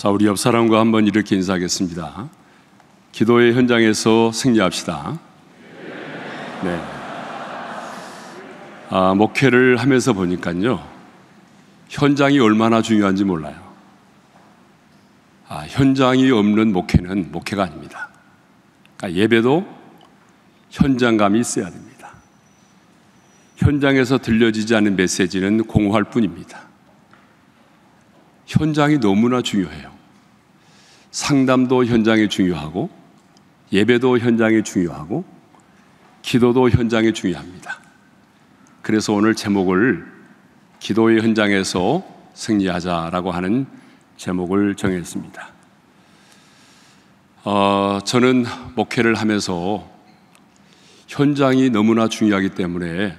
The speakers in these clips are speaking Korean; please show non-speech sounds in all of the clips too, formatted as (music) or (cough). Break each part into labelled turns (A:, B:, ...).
A: 자, 우리 옆 사람과 한번 이렇게 인사하겠습니다. 기도의 현장에서 승리합시다. 네. 아, 목회를 하면서 보니까요, 현장이 얼마나 중요한지 몰라요. 아, 현장이 없는 목회는 목회가 아닙니다. 그러니까 예배도 현장감이 있어야 됩니다. 현장에서 들려지지 않은 메시지는 공허할 뿐입니다. 현장이 너무나 중요해요. 상담도 현장이 중요하고 예배도 현장이 중요하고 기도도 현장이 중요합니다. 그래서 오늘 제목을 기도의 현장에서 승리하자라고 하는 제목을 정했습니다. 어, 저는 목회를 하면서 현장이 너무나 중요하기 때문에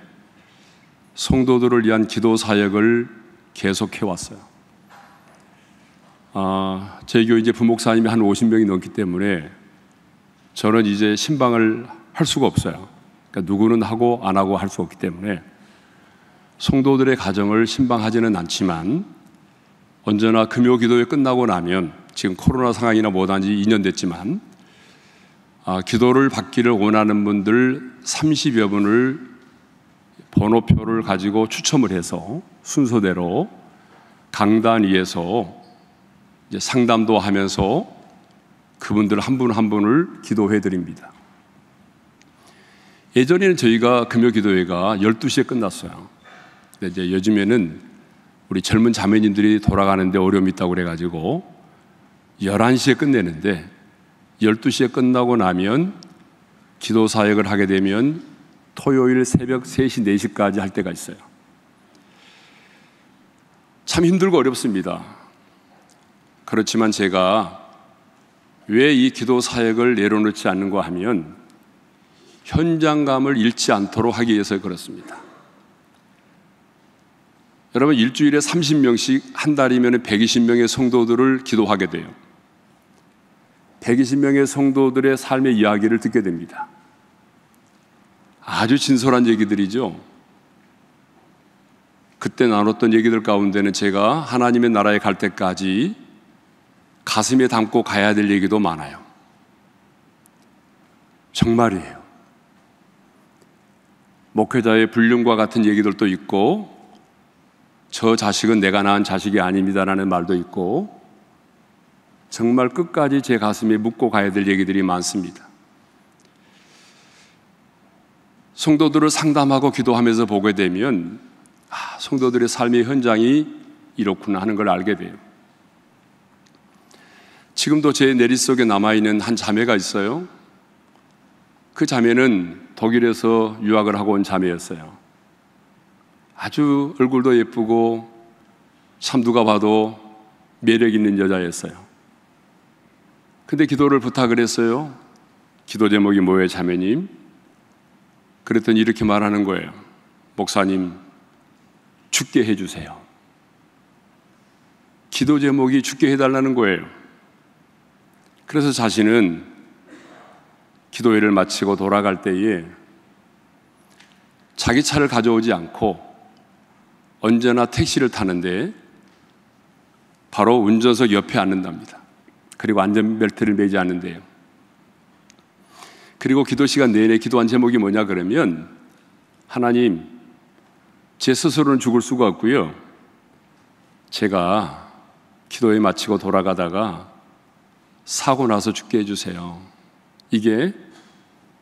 A: 성도들을 위한 기도 사역을 계속해 왔어요. 아, 제 교회 이제 부목사님이 한 50명이 넘기 때문에 저는 이제 신방을 할 수가 없어요. 그러니까 누구는 하고 안 하고 할 수 없기 때문에 성도들의 가정을 신방하지는 않지만 언제나 금요 기도회 끝나고 나면 지금 코로나 상황이나 뭐든지 2년 됐지만 아, 기도를 받기를 원하는 분들 30여 분을 번호표를 가지고 추첨을 해서 순서대로 강단 위에서 상담도 하면서 그분들 한 분한 한 분을 기도해 드립니다. 예전에는 저희가 금요 기도회가 12시에 끝났어요. 근데 이제 요즘에는 우리 젊은 자매님들이 돌아가는데 어려움이 있다고 그래가지고 11시에 끝내는데 12시에 끝나고 나면 기도 사역을 하게 되면 토요일 새벽 3시, 4시까지 할 때가 있어요. 참 힘들고 어렵습니다. 그렇지만 제가 왜 이 기도 사역을 내려놓지 않는가 하면 현장감을 잃지 않도록 하기 위해서 그렇습니다. 여러분 일주일에 30명씩 한 달이면 120명의 성도들을 기도하게 돼요. 120명의 성도들의 삶의 이야기를 듣게 됩니다. 아주 진솔한 얘기들이죠. 그때 나눴던 얘기들 가운데는 제가 하나님의 나라에 갈 때까지 가슴에 담고 가야 될 얘기도 많아요. 정말이에요. 목회자의 불륜과 같은 얘기들도 있고, 저 자식은 내가 낳은 자식이 아닙니다라는 말도 있고, 정말 끝까지 제 가슴에 묻고 가야 될 얘기들이 많습니다. 성도들을 상담하고 기도하면서 보게 되면, 아, 성도들의 삶의 현장이 이렇구나 하는 걸 알게 돼요. 지금도 제 내리 속에 남아있는 한 자매가 있어요. 그 자매는 독일에서 유학을 하고 온 자매였어요. 아주 얼굴도 예쁘고 참 누가 봐도 매력 있는 여자였어요. 근데 기도를 부탁을 했어요. 기도 제목이 뭐예요, 자매님? 그랬더니 이렇게 말하는 거예요. 목사님, 죽게 해주세요. 기도 제목이 죽게 해달라는 거예요. 그래서 자신은 기도회를 마치고 돌아갈 때에 자기 차를 가져오지 않고 언제나 택시를 타는데 바로 운전석 옆에 앉는답니다. 그리고 안전벨트를 매지 않는데요. 그리고 기도 시간 내내 기도한 제목이 뭐냐 그러면 하나님 제 스스로는 죽을 수가 없고요. 제가 기도에 마치고 돌아가다가 사고 나서 죽게 해주세요. 이게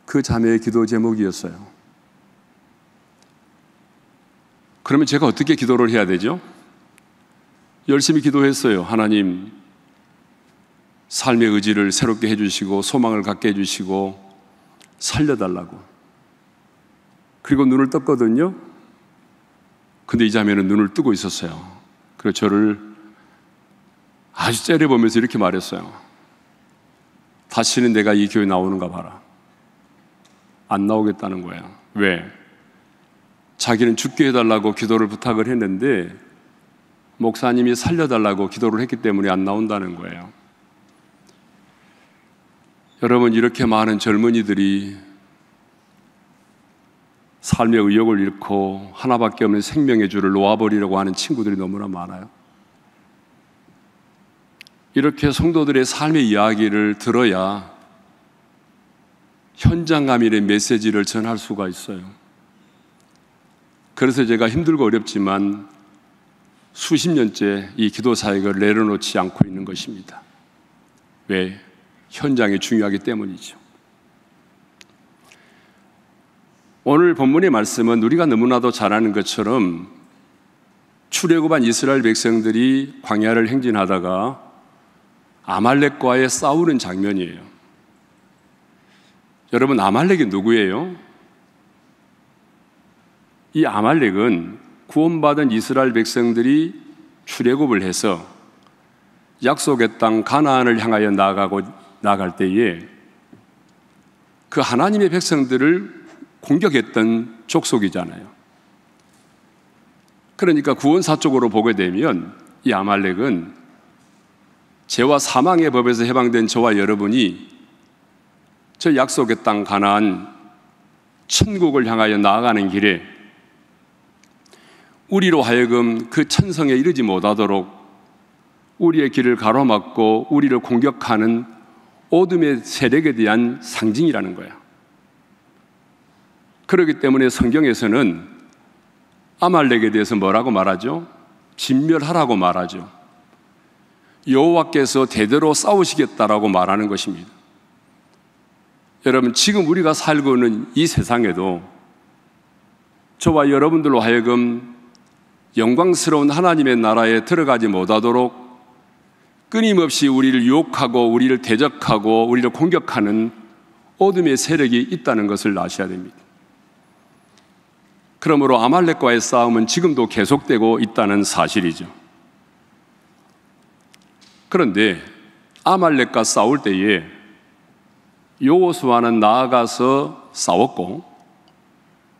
A: 그 자매의 기도 제목이었어요. 그러면 제가 어떻게 기도를 해야 되죠? 열심히 기도했어요. 하나님, 삶의 의지를 새롭게 해주시고, 소망을 갖게 해주시고, 살려달라고. 그리고 눈을 떴거든요. 근데 이 자매는 눈을 뜨고 있었어요. 그래서 저를 아주 째려보면서 이렇게 말했어요. 다시는 내가 이 교회 나오는가 봐라. 안 나오겠다는 거야. 왜? 자기는 죽게 해달라고 기도를 부탁을 했는데 목사님이 살려달라고 기도를 했기 때문에 안 나온다는 거예요. 여러분, 이렇게 많은 젊은이들이 삶의 의욕을 잃고 하나밖에 없는 생명의 줄을 놓아버리려고 하는 친구들이 너무나 많아요. 이렇게 성도들의 삶의 이야기를 들어야 현장감일의 메시지를 전할 수가 있어요. 그래서 제가 힘들고 어렵지만 수십 년째 이 기도 사역을 내려놓지 않고 있는 것입니다. 왜? 현장이 중요하기 때문이죠. 오늘 본문의 말씀은 우리가 너무나도 잘 아는 것처럼 출애굽한 이스라엘 백성들이 광야를 행진하다가 아말렉과의 싸우는 장면이에요. 여러분, 아말렉이 누구예요? 이 아말렉은 구원받은 이스라엘 백성들이 출애굽을 해서 약속의 땅 가나안을 향하여 나가고 나갈 때에 그 하나님의 백성들을 공격했던 족속이잖아요. 그러니까 구원사 쪽으로 보게 되면 이 아말렉은 죄와 사망의 법에서 해방된 저와 여러분이 저 약속의 땅 가나안 천국을 향하여 나아가는 길에 우리로 하여금 그 천성에 이르지 못하도록 우리의 길을 가로막고 우리를 공격하는 오둠의 세력에 대한 상징이라는 거야. 그렇기 때문에 성경에서는 아말렉에 대해서 뭐라고 말하죠? 진멸하라고 말하죠. 여호와께서 대대로 싸우시겠다라고 말하는 것입니다. 여러분, 지금 우리가 살고 있는 이 세상에도 저와 여러분들로 하여금 영광스러운 하나님의 나라에 들어가지 못하도록 끊임없이 우리를 유혹하고 우리를 대적하고 우리를 공격하는 어둠의 세력이 있다는 것을 아셔야 됩니다. 그러므로 아말렉과의 싸움은 지금도 계속되고 있다는 사실이죠. 그런데 아말렉과 싸울 때에 요호수아는 나아가서 싸웠고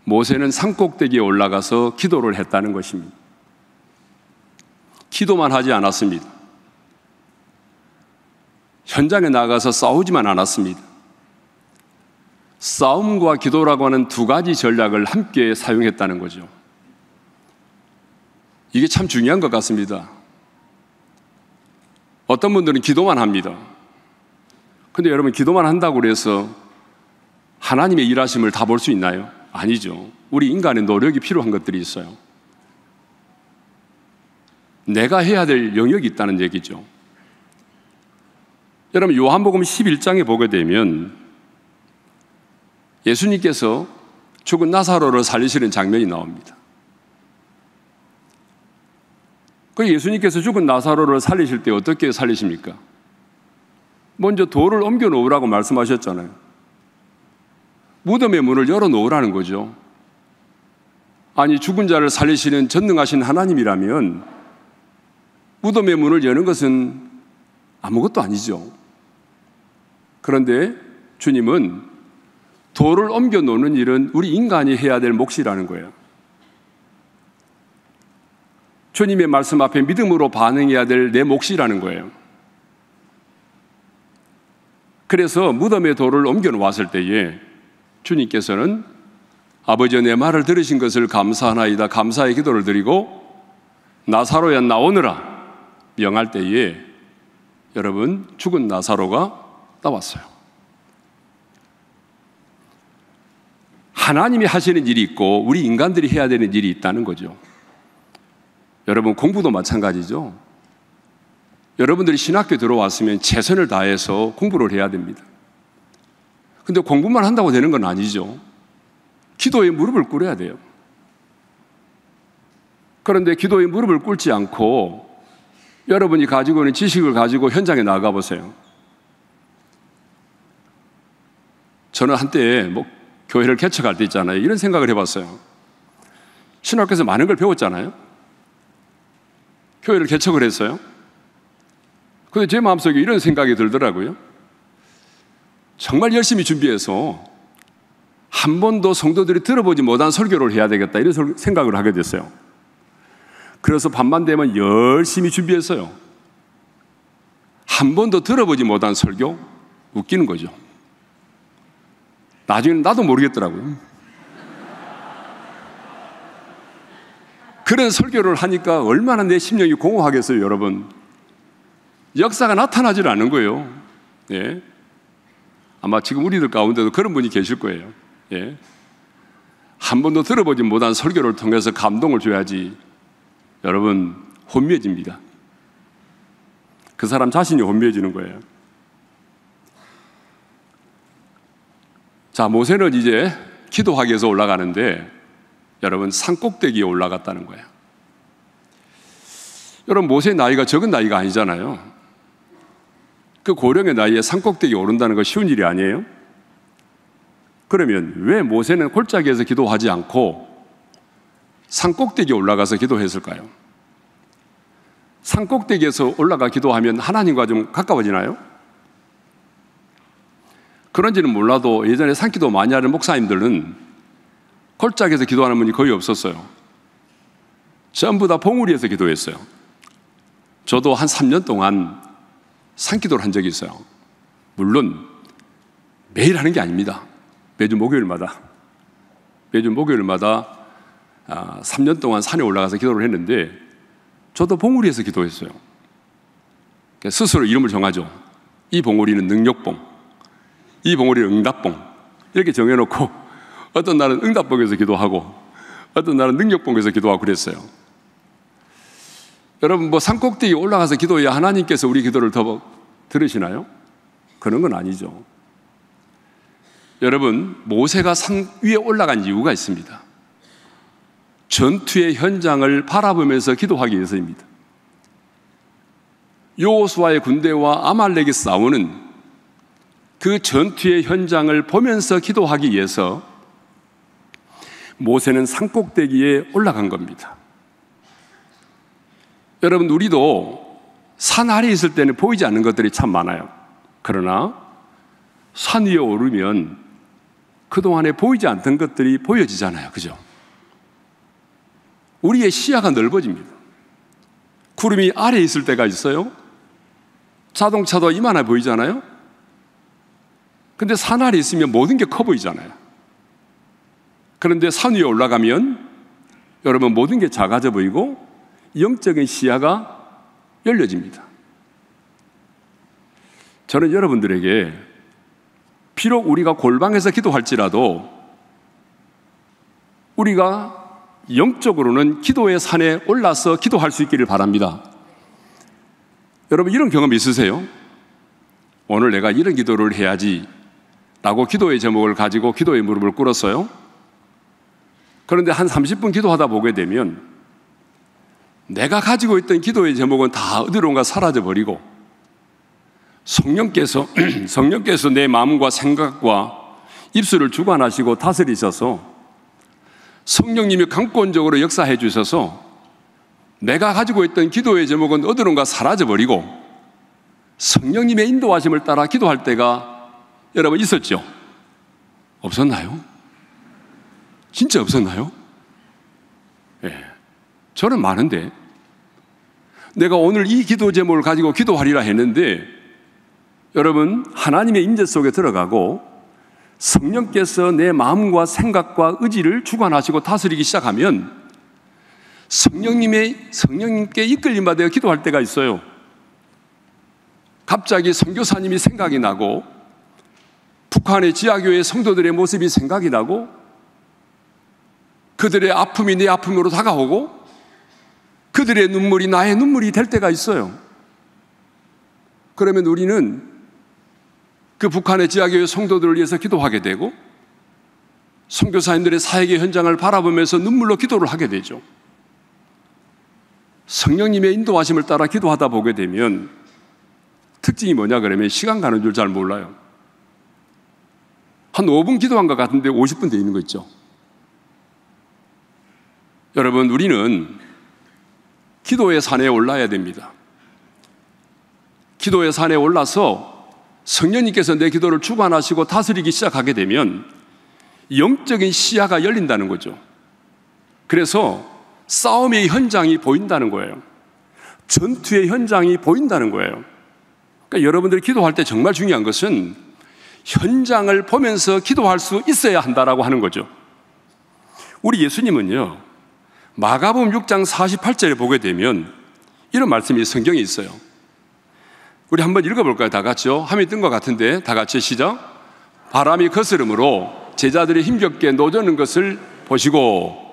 A: 모세는 산꼭대기에 올라가서 기도를 했다는 것입니다. 기도만 하지 않았습니다. 현장에 나가서 싸우지만 않았습니다. 싸움과 기도라고 하는 두 가지 전략을 함께 사용했다는 거죠. 이게 참 중요한 것 같습니다. 어떤 분들은 기도만 합니다. 근데 여러분 기도만 한다고 그서 하나님의 일하심을 다 볼 수 있나요? 아니죠. 우리 인간의 노력이 필요한 것들이 있어요. 내가 해야 될 영역이 있다는 얘기죠. 여러분 요한복음 11장에 보게 되면 예수님께서 죽은 나사로를 살리시는 장면이 나옵니다. 그 예수님께서 죽은 나사로를 살리실 때 어떻게 살리십니까? 먼저 돌을 옮겨 놓으라고 말씀하셨잖아요. 무덤의 문을 열어 놓으라는 거죠. 아니, 죽은 자를 살리시는 전능하신 하나님이라면 무덤의 문을 여는 것은 아무것도 아니죠. 그런데 주님은 돌을 옮겨 놓는 일은 우리 인간이 해야 될 몫이라는 거예요. 주님의 말씀 앞에 믿음으로 반응해야 될 내 몫이라는 거예요. 그래서 무덤의 돌을 옮겨놓았을 때에 주님께서는 아버지여 내 말을 들으신 것을 감사하나이다 감사의 기도를 드리고 나사로야 나오느라 명할 때에 여러분 죽은 나사로가 나왔어요. 하나님이 하시는 일이 있고 우리 인간들이 해야 되는 일이 있다는 거죠. 여러분 공부도 마찬가지죠. 여러분들이 신학교 들어왔으면 최선을 다해서 공부를 해야 됩니다. 근데 공부만 한다고 되는 건 아니죠. 기도에 무릎을 꿇어야 돼요. 그런데 기도에 무릎을 꿇지 않고 여러분이 가지고 있는 지식을 가지고 현장에 나가 보세요. 저는 한때 뭐 교회를 개척할 때 있잖아요. 이런 생각을 해봤어요. 신학교에서 많은 걸 배웠잖아요. 교회를 개척을 했어요. 근데 제 마음속에 이런 생각이 들더라고요. 정말 열심히 준비해서 한 번도 성도들이 들어보지 못한 설교를 해야 되겠다 이런 생각을 하게 됐어요. 그래서 밤만 되면 열심히 준비했어요. 한 번도 들어보지 못한 설교 웃기는 거죠. 나중에는 나도 모르겠더라고요. 그런 설교를 하니까 얼마나 내 심령이 공허하겠어요, 여러분. 역사가 나타나질 않은 거예요. 예. 아마 지금 우리들 가운데도 그런 분이 계실 거예요. 예. 한 번도 들어보지 못한 설교를 통해서 감동을 줘야지 여러분 혼미해집니다. 그 사람 자신이 혼미해지는 거예요. 자, 모세는 이제 기도하기 위해서 올라가는데 여러분 산꼭대기에 올라갔다는 거예요. 여러분 모세의 나이가 적은 나이가 아니잖아요. 그 고령의 나이에 산꼭대기에 오른다는 건 쉬운 일이 아니에요. 그러면 왜 모세는 골짜기에서 기도하지 않고 산꼭대기에 올라가서 기도했을까요? 산꼭대기에서 올라가 기도하면 하나님과 좀 가까워지나요? 그런지는 몰라도 예전에 산기도 많이 하는 목사님들은 골짜기에서 기도하는 분이 거의 없었어요. 전부 다 봉우리에서 기도했어요. 저도 한 3년 동안 산기도를 한 적이 있어요. 물론 매일 하는 게 아닙니다. 매주 목요일마다 매주 목요일마다 3년 아, 동안 산에 올라가서 기도를 했는데 저도 봉우리에서 기도했어요. 그러니까 스스로 이름을 정하죠. 이 봉우리는 능력봉, 이 봉우리는 응답봉 이렇게 정해놓고 어떤 날은 응답 복에서 기도하고 어떤 날은 능력 복에서 기도하고 그랬어요. 여러분 뭐 산꼭대기 올라가서 기도해야 하나님께서 우리 기도를 더 들으시나요? 그런 건 아니죠. 여러분 모세가 산 위에 올라간 이유가 있습니다. 전투의 현장을 바라보면서 기도하기 위해서입니다. 요호수아의 군대와 아말렉이 싸우는 그 전투의 현장을 보면서 기도하기 위해서 모세는 산꼭대기에 올라간 겁니다. 여러분, 우리도 산 아래에 있을 때는 보이지 않는 것들이 참 많아요. 그러나 산 위에 오르면 그동안에 보이지 않던 것들이 보여지잖아요. 그죠? 우리의 시야가 넓어집니다. 구름이 아래에 있을 때가 있어요. 자동차도 이만해 보이잖아요. 근데 산 아래 있으면 모든 게 커 보이잖아요. 그런데 산 위에 올라가면 여러분 모든 게 작아져 보이고 영적인 시야가 열려집니다. 저는 여러분들에게 비록 우리가 골방에서 기도할지라도 우리가 영적으로는 기도의 산에 올라서 기도할 수 있기를 바랍니다. 여러분 이런 경험 있으세요? 오늘 내가 이런 기도를 해야지 라고 기도의 제목을 가지고 기도의 무릎을 꿇었어요. 그런데 한 30분 기도하다 보게 되면 내가 가지고 있던 기도의 제목은 다 어디론가 사라져 버리고 성령께서 (clears throat) 성령께서 내 마음과 생각과 입술을 주관하시고 다스리셔서 성령님이 강권적으로 역사해 주셔서 내가 가지고 있던 기도의 제목은 어디론가 사라져 버리고 성령님의 인도하심을 따라 기도할 때가 여러분 있었죠? 없었나요? 진짜 없었나요? 예. 저는 많은데. 내가 오늘 이 기도 제목을 가지고 기도하리라 했는데 여러분 하나님의 임재 속에 들어가고 성령께서 내 마음과 생각과 의지를 주관하시고 다스리기 시작하면 성령님의 성령님께 이끌림 받아 기도할 때가 있어요. 갑자기 선교사님이 생각이 나고 북한의 지하교회 성도들의 모습이 생각이 나고 그들의 아픔이 내 아픔으로 다가오고 그들의 눈물이 나의 눈물이 될 때가 있어요. 그러면 우리는 그 북한의 지하교회 성도들을 위해서 기도하게 되고 선교사님들의 사역의 현장을 바라보면서 눈물로 기도를 하게 되죠. 성령님의 인도하심을 따라 기도하다 보게 되면 특징이 뭐냐 그러면 시간 가는 줄 잘 몰라요. 한 5분 기도한 것 같은데 50분 돼 있는 거 있죠. 여러분, 우리는 기도의 산에 올라야 됩니다. 기도의 산에 올라서 성령님께서 내 기도를 주관하시고 다스리기 시작하게 되면 영적인 시야가 열린다는 거죠. 그래서 싸움의 현장이 보인다는 거예요. 전투의 현장이 보인다는 거예요. 그러니까 여러분들이 기도할 때 정말 중요한 것은 현장을 보면서 기도할 수 있어야 한다라고 하는 거죠. 우리 예수님은요, 마가복음 6장 48절에 보게 되면 이런 말씀이 성경에 있어요. 우리 한번 읽어볼까요? 다 같이요. 함이 뜬 것 같은데 다 같이 시작. 바람이 거스름으로 제자들이 힘겹게 노저는 것을 보시고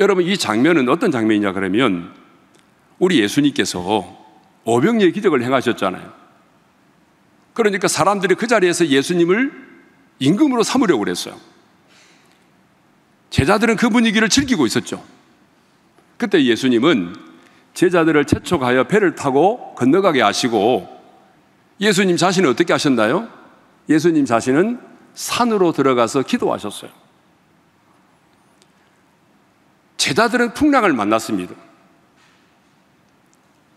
A: 여러분 이 장면은 어떤 장면이냐 그러면 우리 예수님께서 오병리의 기적을 행하셨잖아요. 그러니까 사람들이 그 자리에서 예수님을 임금으로 삼으려고 그랬어요. 제자들은 그 분위기를 즐기고 있었죠. 그때 예수님은 제자들을 채촉하여 배를 타고 건너가게 하시고 예수님 자신은 어떻게 하셨나요? 예수님 자신은 산으로 들어가서 기도하셨어요. 제자들은 풍랑을 만났습니다.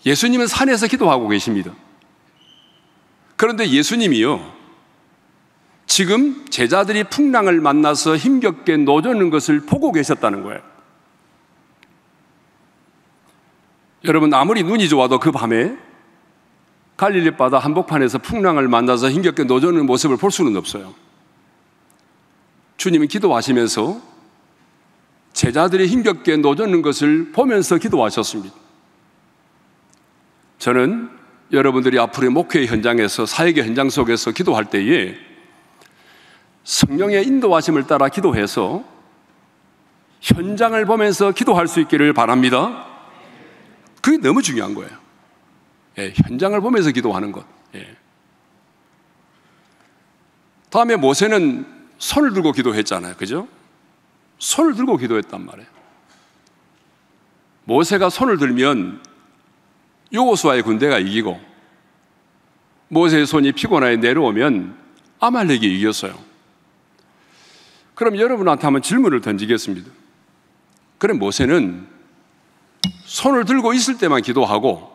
A: 예수님은 산에서 기도하고 계십니다. 그런데 예수님이요, 지금 제자들이 풍랑을 만나서 힘겹게 노저는 것을 보고 계셨다는 거예요. 여러분 아무리 눈이 좋아도 그 밤에 갈릴리 바다 한복판에서 풍랑을 만나서 힘겹게 노조는 모습을 볼 수는 없어요. 주님은 기도하시면서 제자들이 힘겹게 노젓는 것을 보면서 기도하셨습니다. 저는 여러분들이 앞으로 목회 현장에서 사역의 현장 속에서 기도할 때에 성령의 인도하심을 따라 기도해서 현장을 보면서 기도할 수 있기를 바랍니다. 그게 너무 중요한 거예요. 예, 현장을 보면서 기도하는 것. 예. 다음에 모세는 손을 들고 기도했잖아요. 그죠? 손을 들고 기도했단 말이에요. 모세가 손을 들면 요호수아의 군대가 이기고 모세의 손이 피곤하에 내려오면 아말렉이 이겼어요. 그럼 여러분한테 한번 질문을 던지겠습니다. 그럼 모세는 손을 들고 있을 때만 기도하고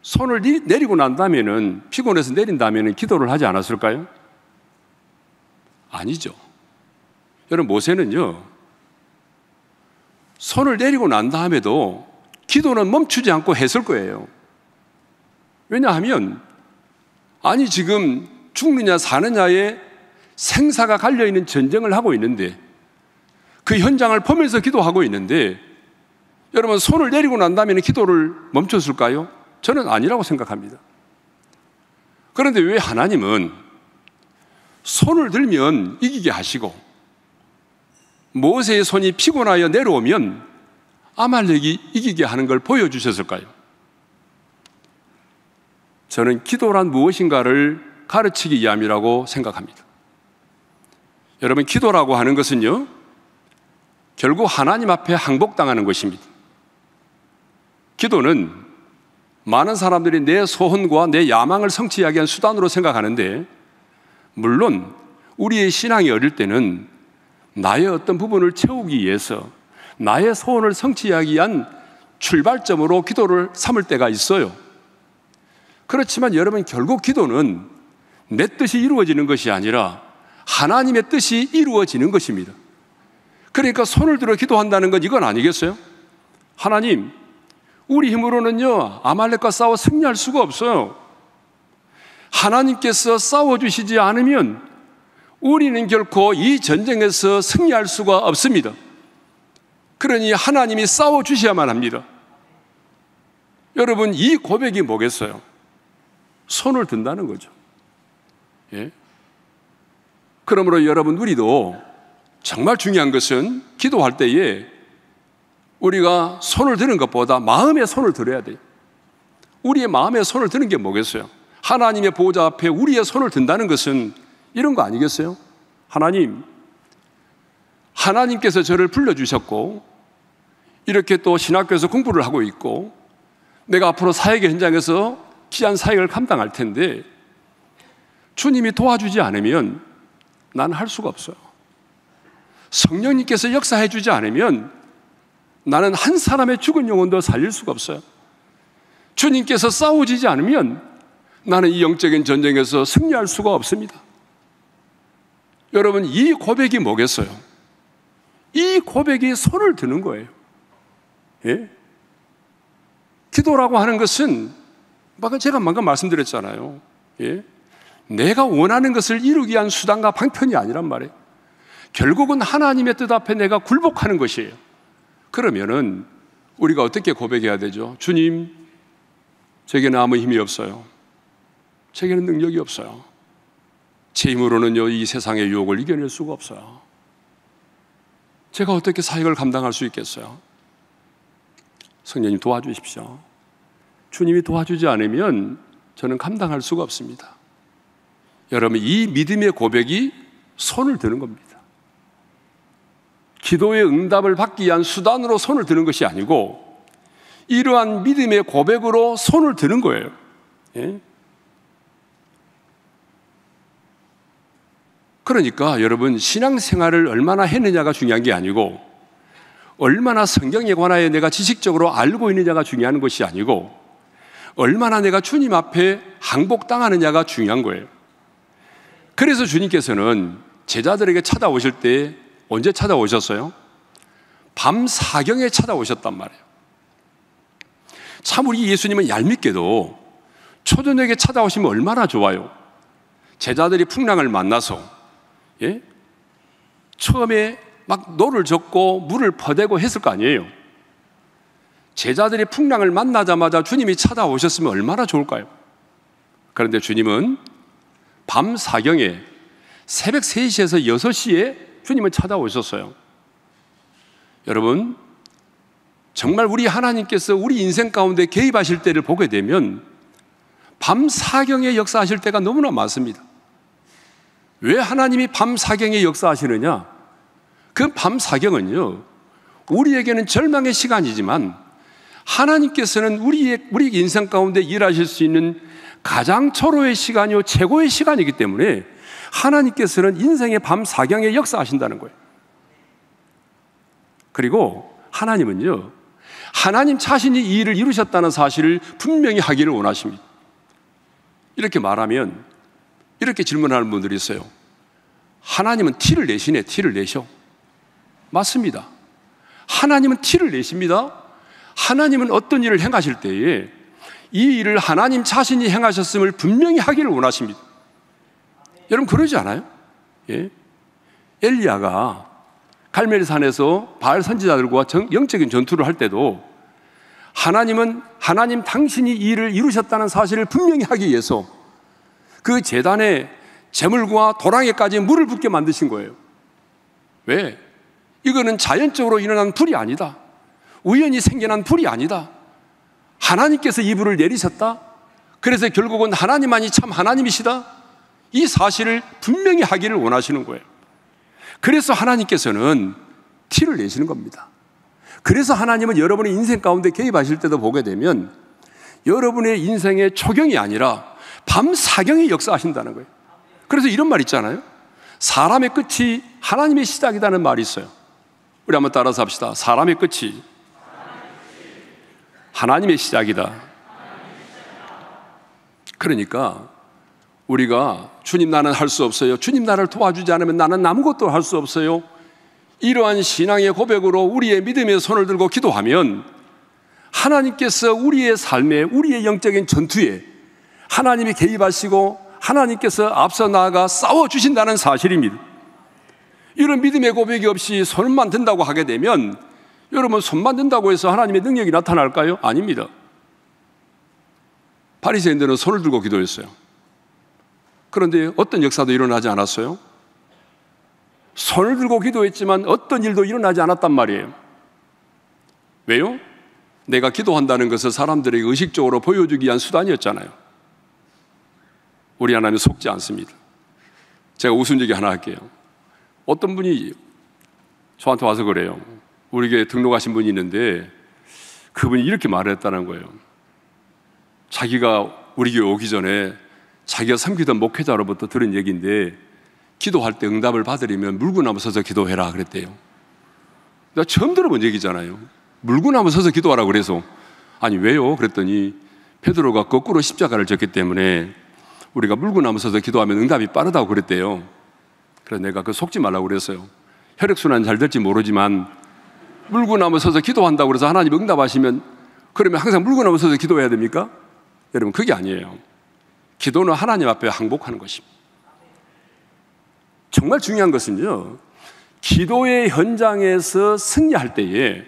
A: 손을 내리고 난다음에는 피곤해서 내린다음에는 기도를 하지 않았을까요? 아니죠. 여러분 모세는요. 손을 내리고 난 다음에도 기도는 멈추지 않고 했을 거예요. 왜냐하면 아니 지금 죽느냐 사느냐에 생사가 갈려 있는 전쟁을 하고 있는데 그 현장을 보면서 기도하고 있는데 여러분 손을 내리고 난 다음에는 기도를 멈췄을까요? 저는 아니라고 생각합니다. 그런데 왜 하나님은 손을 들면 이기게 하시고 모세의 손이 피곤하여 내려오면 아말렉이 이기게 하는 걸 보여주셨을까요? 저는 기도란 무엇인가를 가르치기 위함이라고 생각합니다. 여러분, 기도라고 하는 것은요, 결국 하나님 앞에 항복당하는 것입니다. 기도는 많은 사람들이 내 소원과 내 야망을 성취하기 위한 수단으로 생각하는데, 물론 우리의 신앙이 어릴 때는 나의 어떤 부분을 채우기 위해서 나의 소원을 성취하기 위한 출발점으로 기도를 삼을 때가 있어요. 그렇지만 여러분, 결국 기도는 내 뜻이 이루어지는 것이 아니라 하나님의 뜻이 이루어지는 것입니다. 그러니까 손을 들어 기도한다는 건 이건 아니겠어요? 하나님, 우리 힘으로는요, 아말렉과 싸워 승리할 수가 없어요. 하나님께서 싸워주시지 않으면 우리는 결코 이 전쟁에서 승리할 수가 없습니다. 그러니 하나님이 싸워주셔야만 합니다. 여러분, 이 고백이 뭐겠어요? 손을 든다는 거죠. 예? 그러므로 여러분, 우리도 정말 중요한 것은 기도할 때에 우리가 손을 드는 것보다 마음에 손을 들어야 돼요. 우리의 마음에 손을 드는 게 뭐겠어요? 하나님의 보호 앞에 우리의 손을 든다는 것은 이런 거 아니겠어요? 하나님, 하나님께서 저를 불러주셨고, 이렇게 또 신학교에서 공부를 하고 있고, 내가 앞으로 사역의 현장에서 귀한 사역을 감당할 텐데, 주님이 도와주지 않으면 난 할 수가 없어요. 성령님께서 역사해 주지 않으면 나는 한 사람의 죽은 영혼도 살릴 수가 없어요. 주님께서 싸워지지 않으면 나는 이 영적인 전쟁에서 승리할 수가 없습니다. 여러분, 이 고백이 뭐겠어요? 이 고백이 손을 드는 거예요. 예? 기도라고 하는 것은, 아까 제가 방금 말씀드렸잖아요. 예? 내가 원하는 것을 이루기 위한 수단과 방편이 아니란 말이에요. 결국은 하나님의 뜻 앞에 내가 굴복하는 것이에요. 그러면은 우리가 어떻게 고백해야 되죠? 주님, 제게는 아무 힘이 없어요. 제게는 능력이 없어요. 제 힘으로는요, 이 세상의 유혹을 이겨낼 수가 없어요. 제가 어떻게 사역을 감당할 수 있겠어요? 성령님 도와주십시오. 주님이 도와주지 않으면 저는 감당할 수가 없습니다. 여러분, 이 믿음의 고백이 손을 드는 겁니다. 기도의 응답을 받기 위한 수단으로 손을 드는 것이 아니고 이러한 믿음의 고백으로 손을 드는 거예요. 예? 그러니까 여러분 신앙생활을 얼마나 했느냐가 중요한 게 아니고 얼마나 성경에 관하여 내가 지식적으로 알고 있느냐가 중요한 것이 아니고 얼마나 내가 주님 앞에 항복당하느냐가 중요한 거예요. 그래서 주님께서는 제자들에게 찾아오실 때 언제 찾아오셨어요? 밤 사경에 찾아오셨단 말이에요. 참 우리 예수님은 얄밉게도 초저녁에 찾아오시면 얼마나 좋아요. 제자들이 풍랑을 만나서 예? 처음에 막 노를 젓고 물을 퍼대고 했을 거 아니에요. 제자들이 풍랑을 만나자마자 주님이 찾아오셨으면 얼마나 좋을까요? 그런데 주님은 밤 사경에 새벽 3시에서 6시에 주님은 찾아오셨어요. 여러분, 정말 우리 하나님께서 우리 인생 가운데 개입하실 때를 보게 되면 밤 사경에 역사하실 때가 너무나 많습니다. 왜 하나님이 밤 사경에 역사하시느냐? 그 밤 사경은요, 우리에게는 절망의 시간이지만 하나님께서는 우리의, 우리 인생 가운데 일하실 수 있는 가장 초로의 시간이요, 최고의 시간이기 때문에 하나님께서는 인생의 밤 사경에 역사하신다는 거예요. 그리고 하나님은요, 하나님 자신이 이 일을 이루셨다는 사실을 분명히 하기를 원하십니다. 이렇게 말하면, 이렇게 질문하는 분들이 있어요. 하나님은 티를 내시네, 티를 내셔. 맞습니다. 하나님은 티를 내십니다. 하나님은 어떤 일을 행하실 때에 이 일을 하나님 자신이 행하셨음을 분명히 하기를 원하십니다. 여러분 그러지 않아요? 예? 엘리야가 갈멜산에서 바알 선지자들과 영적인 전투를 할 때도 하나님은 하나님 당신이 일을 이루셨다는 사실을 분명히 하기 위해서 그 재단에 재물과 도랑에까지 물을 붓게 만드신 거예요. 왜? 이거는 자연적으로 일어난 불이 아니다. 우연히 생겨난 불이 아니다. 하나님께서 이 불을 내리셨다. 그래서 결국은 하나님만이 참 하나님이시다. 이 사실을 분명히 하기를 원하시는 거예요. 그래서 하나님께서는 티를 내시는 겁니다. 그래서 하나님은 여러분의 인생 가운데 개입하실 때도 보게 되면 여러분의 인생의 초경이 아니라 밤사경이 역사하신다는 거예요. 그래서 이런 말 있잖아요. 사람의 끝이 하나님의 시작이라는 말이 있어요. 우리 한번 따라서 합시다. 사람의 끝이 하나님의 시작이다. 그러니까 우리가 주님 나는 할 수 없어요. 주님 나를 도와주지 않으면 나는 아무것도 할 수 없어요. 이러한 신앙의 고백으로 우리의 믿음의 손을 들고 기도하면 하나님께서 우리의 삶에, 우리의 영적인 전투에 하나님이 개입하시고 하나님께서 앞서 나아가 싸워주신다는 사실입니다. 이런 믿음의 고백이 없이 손만 든다고 하게 되면 여러분 손만 든다고 해서 하나님의 능력이 나타날까요? 아닙니다. 바리새인들은 손을 들고 기도했어요. 그런데 어떤 역사도 일어나지 않았어요. 손을 들고 기도했지만 어떤 일도 일어나지 않았단 말이에요. 왜요? 내가 기도한다는 것을 사람들에게 의식적으로 보여주기 위한 수단이었잖아요. 우리 하나님 속지 않습니다. 제가 웃은 얘기 하나 할게요. 어떤 분이 저한테 와서 그래요. 우리에 등록하신 분이 있는데 그분이 이렇게 말했다는 거예요. 자기가 우리 교회 오기 전에 자기가 섬기던 목회자로부터 들은 얘기인데 기도할 때 응답을 받으려면 물구나무 서서 기도해라 그랬대요. 나 처음 들어본 얘기잖아요. 물구나무 서서 기도하라 그래서 아니 왜요? 그랬더니 페드로가 거꾸로 십자가를 졌기 때문에 우리가 물구나무 서서 기도하면 응답이 빠르다고 그랬대요. 그래서 내가 그 속지 말라고 그랬어요. 혈액순환 잘 될지 모르지만 물구나무 서서 기도한다고 그래서 하나님 응답하시면 그러면 항상 물구나무 서서 기도해야 됩니까? 여러분 그게 아니에요. 기도는 하나님 앞에 항복하는 것입니다. 정말 중요한 것은요, 기도의 현장에서 승리할 때에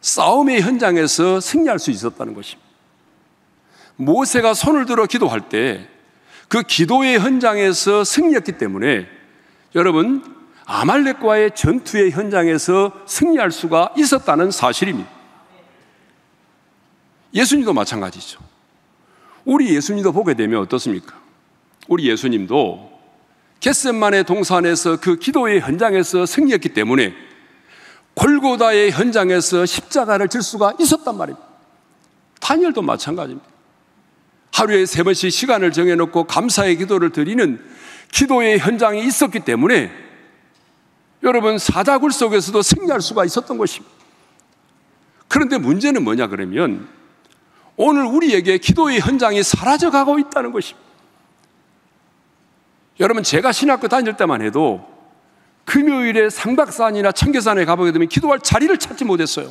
A: 싸움의 현장에서 승리할 수 있었다는 것입니다. 모세가 손을 들어 기도할 때 그 기도의 현장에서 승리했기 때문에 여러분, 아말렉과의 전투의 현장에서 승리할 수가 있었다는 사실입니다. 예수님도 마찬가지죠. 우리 예수님도 보게 되면 어떻습니까? 우리 예수님도 겟셋만의 동산에서 그 기도의 현장에서 승리했기 때문에 골고다의 현장에서 십자가를 질 수가 있었단 말입니다. 다니엘도 마찬가지입니다. 하루에 세 번씩 시간을 정해놓고 감사의 기도를 드리는 기도의 현장이 있었기 때문에 여러분 사자굴 속에서도 승리할 수가 있었던 것입니다. 그런데 문제는 뭐냐 그러면 오늘 우리에게 기도의 현장이 사라져 가고 있다는 것입니다. 여러분, 제가 신학교 다닐 때만 해도 금요일에 상박산이나 청계산에 가보게 되면 기도할 자리를 찾지 못했어요.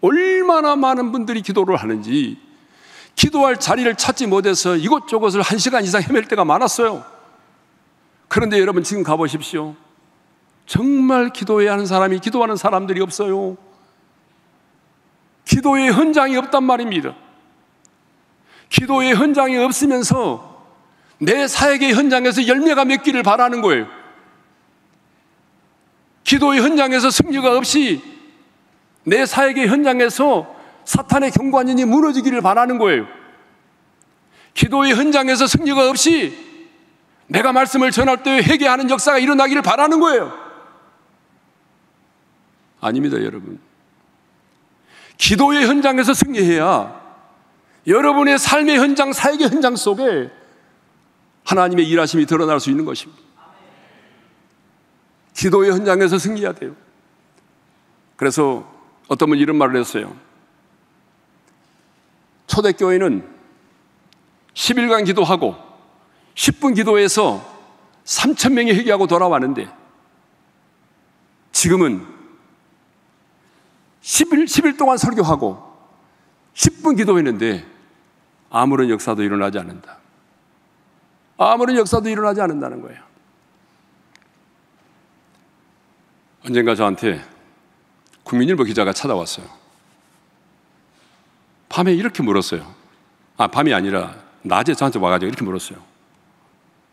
A: 얼마나 많은 분들이 기도를 하는지 기도할 자리를 찾지 못해서 이곳저곳을 한 시간 이상 헤맬 때가 많았어요. 그런데 여러분 지금 가보십시오. 정말 기도해야 하는 사람이 기도하는 사람들이 없어요. 기도의 현장이 없단 말입니다. 기도의 현장이 없으면서 내 사역의 현장에서 열매가 맺기를 바라는 거예요. 기도의 현장에서 승리가 없이 내 사역의 현장에서 사탄의 경관인이 무너지기를 바라는 거예요. 기도의 현장에서 승리가 없이 내가 말씀을 전할 때 회개하는 역사가 일어나기를 바라는 거예요. 아닙니다, 여러분. 기도의 현장에서 승리해야 여러분의 삶의 현장, 사역의 현장 속에 하나님의 일하심이 드러날 수 있는 것입니다. 기도의 현장에서 승리해야 돼요. 그래서 어떤 분이 이런 말을 했어요. 초대교회는 10일간 기도하고 10분 기도해서 3천명이 회개하고 돌아왔는데 지금은 10일, 10일 동안 설교하고 10분 기도했는데 아무런 역사도 일어나지 않는다. 아무런 역사도 일어나지 않는다는 거예요. 언젠가 저한테 국민일보 기자가 찾아왔어요. 밤에 이렇게 물었어요. 아, 밤이 아니라 낮에 저한테 와가지고 이렇게 물었어요.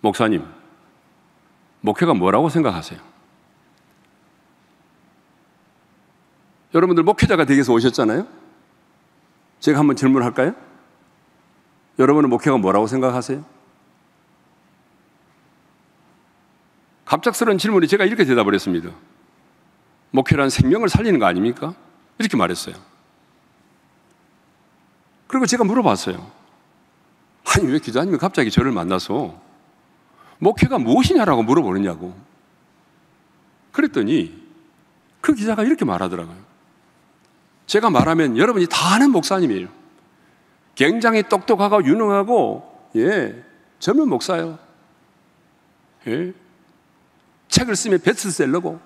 A: 목사님, 목회가 뭐라고 생각하세요? 여러분들 목회자가 되기 위해서 오셨잖아요? 제가 한번 질문할까요? 여러분은 목회가 뭐라고 생각하세요? 갑작스러운 질문이 제가 이렇게 대답을 했습니다. 목회란 생명을 살리는 거 아닙니까? 이렇게 말했어요. 그리고 제가 물어봤어요. 아니, 왜 기자님이 갑자기 저를 만나서 목회가 무엇이냐라고 물어보느냐고. 그랬더니 그 기자가 이렇게 말하더라고요. 제가 말하면 여러분이 다 아는 목사님이에요. 굉장히 똑똑하고 유능하고, 예, 젊은 목사요. 예, 책을 쓰면 베스트셀러고.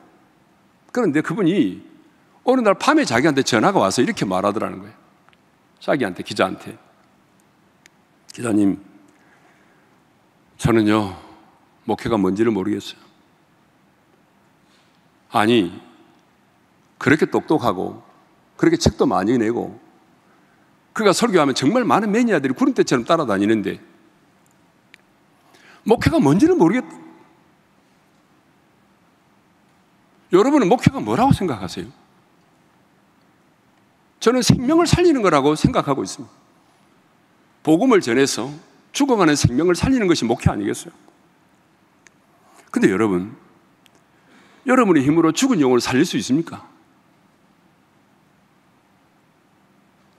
A: 그런데 그분이 어느 날 밤에 자기한테 전화가 와서 이렇게 말하더라는 거예요. 자기한테, 기자한테. 기자님, 저는요, 목회가 뭔지를 모르겠어요. 아니, 그렇게 똑똑하고 그렇게 책도 많이 내고 그러니까 설교하면 정말 많은 매니아들이 구름대처럼 따라다니는데 목회가 뭔지는 모르겠다. 여러분은 목회가 뭐라고 생각하세요? 저는 생명을 살리는 거라고 생각하고 있습니다. 복음을 전해서 죽어가는 생명을 살리는 것이 목회 아니겠어요? 근데 여러분, 여러분의 힘으로 죽은 영혼을 살릴 수 있습니까?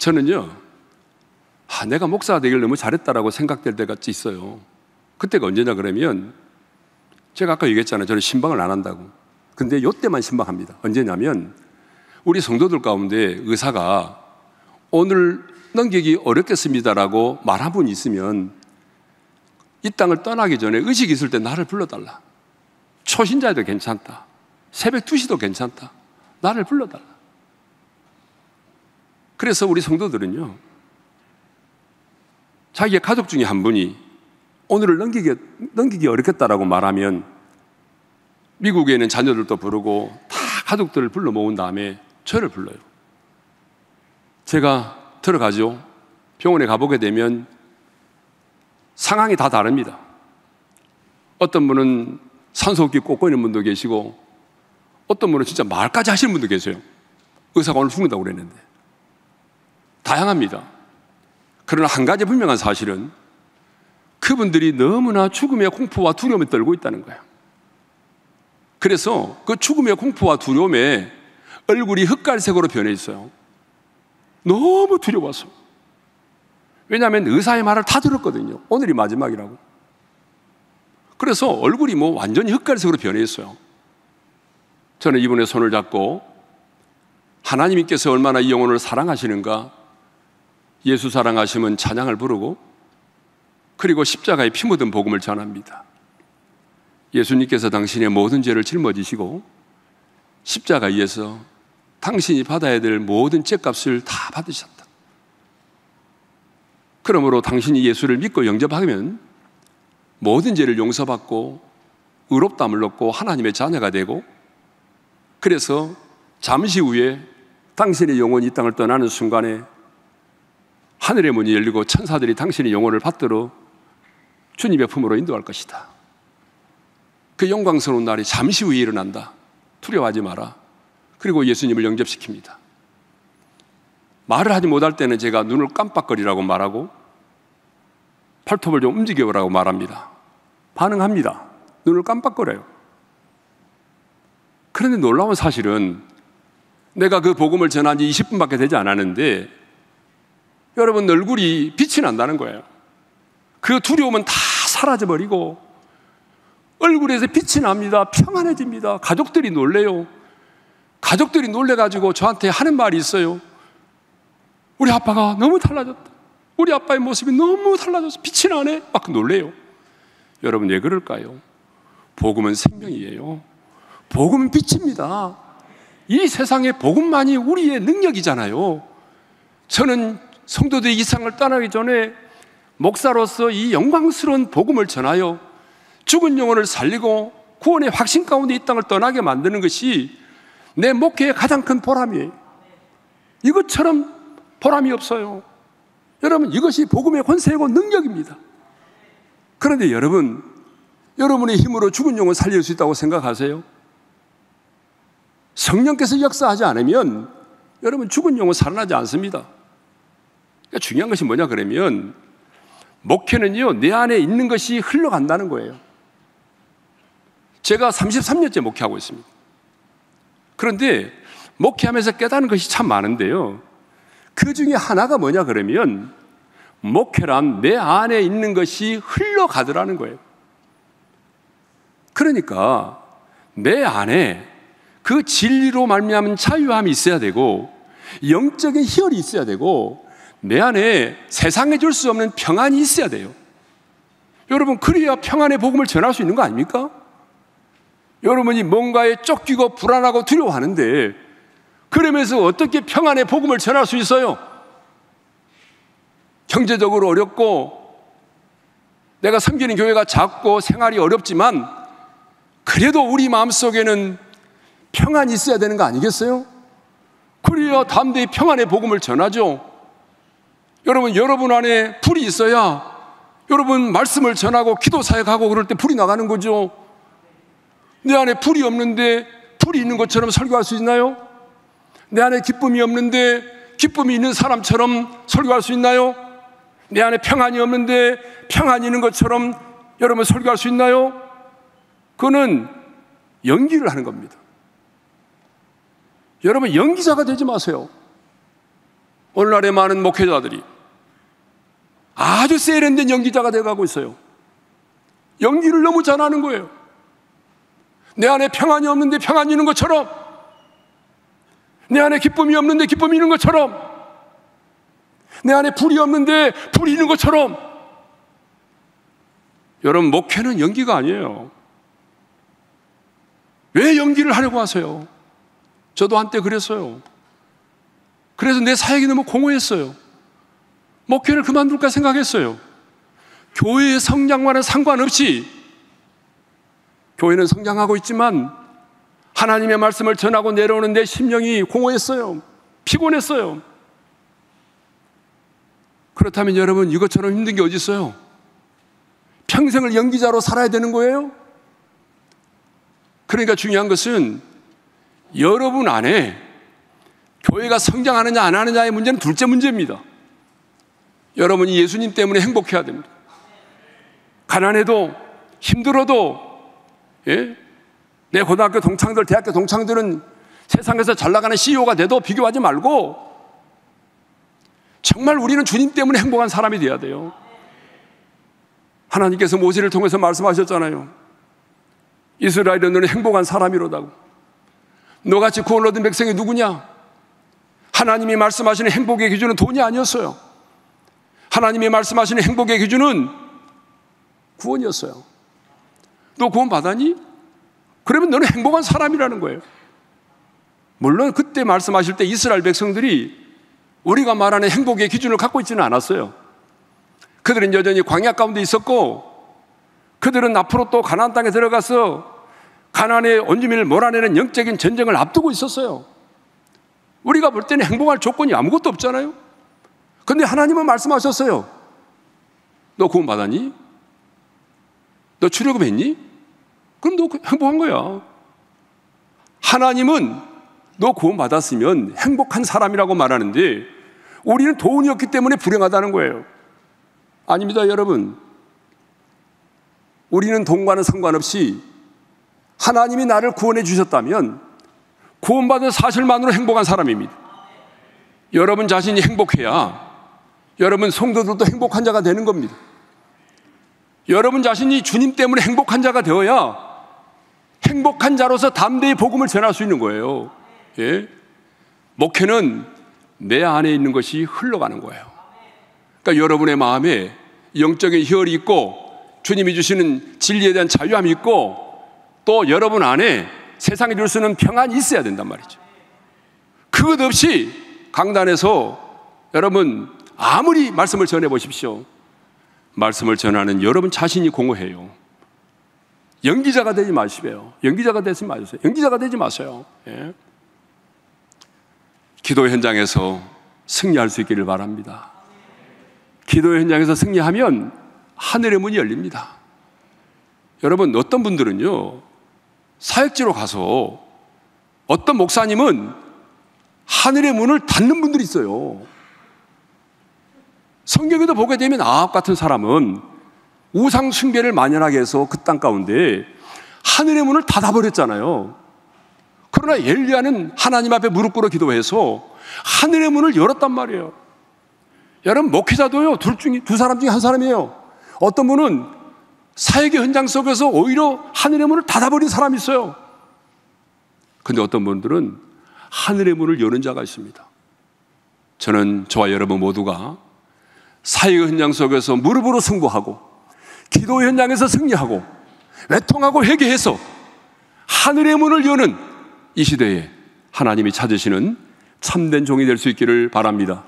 A: 저는요, 아, 내가 목사 가 되길 너무 잘했다라고 생각될 때가 있어요. 그때가 언제냐 그러면 제가 아까 얘기했잖아요. 저는 신방을 안 한다고. 근데 요때만 신방합니다. 언제냐면 우리 성도들 가운데 의사가 오늘 넘기기 어렵겠습니다라고 말한 분이 있으면 이 땅을 떠나기 전에 의식 있을 때 나를 불러달라. 초신자에도 괜찮다. 새벽 2시도 괜찮다. 나를 불러달라. 그래서 우리 성도들은요, 자기의 가족 중에 한 분이 오늘을 넘기기, 넘기기 어렵겠다라고 말하면 미국에는 자녀들도 부르고 다 가족들을 불러 모은 다음에 저를 불러요. 제가 들어가죠. 병원에 가보게 되면 상황이 다 다릅니다. 어떤 분은 산소호흡기 꽂고 있는 분도 계시고 어떤 분은 진짜 말까지 하시는 분도 계세요. 의사가 오늘 죽는다고 그랬는데. 다양합니다. 그러나 한 가지 분명한 사실은 그분들이 너무나 죽음의 공포와 두려움에 떨고 있다는 거예요. 그래서 그 죽음의 공포와 두려움에 얼굴이 흑갈색으로 변해 있어요. 너무 두려워서. 왜냐하면 의사의 말을 다 들었거든요. 오늘이 마지막이라고. 그래서 얼굴이 뭐 완전히 흑갈색으로 변해 있어요. 저는 이분의 손을 잡고 하나님께서 얼마나 이 영혼을 사랑하시는가 예수 사랑하심은 찬양을 부르고 그리고 십자가에 피 묻은 복음을 전합니다. 예수님께서 당신의 모든 죄를 짊어지시고 십자가에서 당신이 받아야 될 모든 죄값을 다 받으셨다. 그러므로 당신이 예수를 믿고 영접하면 모든 죄를 용서받고 의롭다함을 얻고 하나님의 자녀가 되고 그래서 잠시 후에 당신의 영혼이 이 땅을 떠나는 순간에 하늘의 문이 열리고 천사들이 당신의 영혼을 받도록 주님의 품으로 인도할 것이다. 그 영광스러운 날이 잠시 후에 일어난다. 두려워하지 마라. 그리고 예수님을 영접시킵니다. 말을 하지 못할 때는 제가 눈을 깜빡거리라고 말하고 팔톱을 좀 움직여보라고 말합니다. 반응합니다. 눈을 깜빡거려요. 그런데 놀라운 사실은 내가 그 복음을 전한 지 20분밖에 되지 않았는데 여러분 얼굴이 빛이 난다는 거예요. 그 두려움은 다 사라져버리고 얼굴에서 빛이 납니다. 평안해집니다. 가족들이 놀래요. 가족들이 놀래가지고 저한테 하는 말이 있어요. 우리 아빠가 너무 달라졌다. 우리 아빠의 모습이 너무 달라져서 빛이 나네. 막 놀래요. 여러분 왜 그럴까요? 복음은 생명이에요. 복음은 빛입니다. 이 세상의 복음만이 우리의 능력이잖아요. 저는 성도들이 이상을 떠나기 전에 목사로서 이 영광스러운 복음을 전하여 죽은 영혼을 살리고 구원의 확신 가운데 이 땅을 떠나게 만드는 것이 내 목회의 가장 큰 보람이에요. 이것처럼 보람이 없어요. 여러분, 이것이 복음의 권세고 능력입니다. 그런데 여러분, 여러분의 힘으로 죽은 영혼 살릴 수 있다고 생각하세요? 성령께서 역사하지 않으면 여러분 죽은 영혼 살아나지 않습니다. 그러니까 중요한 것이 뭐냐 그러면 목회는요, 내 안에 있는 것이 흘러간다는 거예요. 제가 33년째 목회하고 있습니다. 그런데 목회하면서 깨닫는 것이 참 많은데요. 그 중에 하나가 뭐냐 그러면 목회란 내 안에 있는 것이 흘러가더라는 거예요. 그러니까 내 안에 그 진리로 말미암은 자유함이 있어야 되고 영적인 희열이 있어야 되고 내 안에 세상에 줄 수 없는 평안이 있어야 돼요. 여러분, 그래야 평안의 복음을 전할 수 있는 거 아닙니까? 여러분이 뭔가에 쫓기고 불안하고 두려워하는데, 그러면서 어떻게 평안의 복음을 전할 수 있어요? 경제적으로 어렵고, 내가 섬기는 교회가 작고 생활이 어렵지만, 그래도 우리 마음속에는 평안이 있어야 되는 거 아니겠어요? 그래야 담대히 평안의 복음을 전하죠. 여러분, 여러분 안에 불이 있어야 여러분 말씀을 전하고 기도 사역하고 그럴 때 불이 나가는 거죠. 내 안에 불이 없는데 불이 있는 것처럼 설교할 수 있나요? 내 안에 기쁨이 없는데 기쁨이 있는 사람처럼 설교할 수 있나요? 내 안에 평안이 없는데 평안이 있는 것처럼 여러분 설교할 수 있나요? 그거는 연기를 하는 겁니다. 여러분 연기자가 되지 마세요. 오늘날의 많은 목회자들이 아주 세련된 연기자가 되어가고 있어요. 연기를 너무 잘하는 거예요. 내 안에 평안이 없는데 평안이 있는 것처럼, 내 안에 기쁨이 없는데 기쁨이 있는 것처럼, 내 안에 불이 없는데 불이 있는 것처럼. 여러분, 목회는 연기가 아니에요. 왜 연기를 하려고 하세요? 저도 한때 그랬어요. 그래서 내 사역이 너무 공허했어요. 목회를 뭐 그만둘까 생각했어요. 교회의 성장과는 상관없이 교회는 성장하고 있지만 하나님의 말씀을 전하고 내려오는 내 심령이 공허했어요. 피곤했어요. 그렇다면 여러분 이것처럼 힘든 게 어디 있어요? 평생을 연기자로 살아야 되는 거예요? 그러니까 중요한 것은 여러분 안에 교회가 성장하느냐 안 하느냐의 문제는 둘째 문제입니다. 여러분이 예수님 때문에 행복해야 됩니다. 가난해도 힘들어도 예? 내 고등학교 동창들, 대학교 동창들은 세상에서 잘 나가는 CEO가 돼도 비교하지 말고 정말 우리는 주님 때문에 행복한 사람이 되어야 돼요. 하나님께서 모세를 통해서 말씀하셨잖아요. 이스라엘은 너는 행복한 사람이로다고. 너같이 구원 얻은 백성이 누구냐? 하나님이 말씀하시는 행복의 기준은 돈이 아니었어요. 하나님이 말씀하시는 행복의 기준은 구원이었어요. 너 구원 받았니? 그러면 너는 행복한 사람이라는 거예요. 물론 그때 말씀하실 때 이스라엘 백성들이 우리가 말하는 행복의 기준을 갖고 있지는 않았어요. 그들은 여전히 광야 가운데 있었고 그들은 앞으로 또가나 땅에 들어가서 가나의 온주민을 몰아내는 영적인 전쟁을 앞두고 있었어요. 우리가 볼 때는 행복할 조건이 아무것도 없잖아요. 근데 하나님은 말씀하셨어요. 너 구원 받았니? 너 출애굽 했니? 그럼 너 행복한 거야. 하나님은 너 구원 받았으면 행복한 사람이라고 말하는데 우리는 돈이 없기 때문에 불행하다는 거예요. 아닙니다, 여러분. 우리는 돈과는 상관없이 하나님이 나를 구원해 주셨다면 구원받은 사실만으로 행복한 사람입니다. 여러분 자신이 행복해야 여러분 성도들도 행복한 자가 되는 겁니다. 여러분 자신이 주님 때문에 행복한 자가 되어야 행복한 자로서 담대히 복음을 전할 수 있는 거예요. 예? 목회는 내 안에 있는 것이 흘러가는 거예요. 그러니까 여러분의 마음에 영적인 희열이 있고 주님이 주시는 진리에 대한 자유함이 있고 또 여러분 안에 세상이 줄 수는 평안이 있어야 된단 말이죠. 그것 없이 강단에서 여러분 아무리 말씀을 전해 보십시오. 말씀을 전하는 여러분 자신이 공허해요. 연기자가 되지 마시고 연기자가 되지 마세요. 연기자가 되지 마세요. 예. 기도 현장에서 승리할 수 있기를 바랍니다. 기도 현장에서 승리하면 하늘의 문이 열립니다. 여러분, 어떤 분들은요, 사역지로 가서 어떤 목사님은 하늘의 문을 닫는 분들이 있어요. 성경에도 보게 되면 아합 같은 사람은 우상 숭배를 만연하게 해서 그 땅 가운데 하늘의 문을 닫아버렸잖아요. 그러나 엘리야는 하나님 앞에 무릎 꿇어 기도해서 하늘의 문을 열었단 말이에요. 여러분 목회자도요 둘 중에 두 사람 중에 한 사람이에요. 어떤 분은 사역의 현장 속에서 오히려 하늘의 문을 닫아버린 사람이 있어요. 근데 어떤 분들은 하늘의 문을 여는 자가 있습니다. 저는 저와 여러분 모두가 사의 현장 속에서 무릎으로 승부하고 기도 현장에서 승리하고 외통하고 회개해서 하늘의 문을 여는 이 시대에 하나님이 찾으시는 참된 종이 될 수 있기를 바랍니다.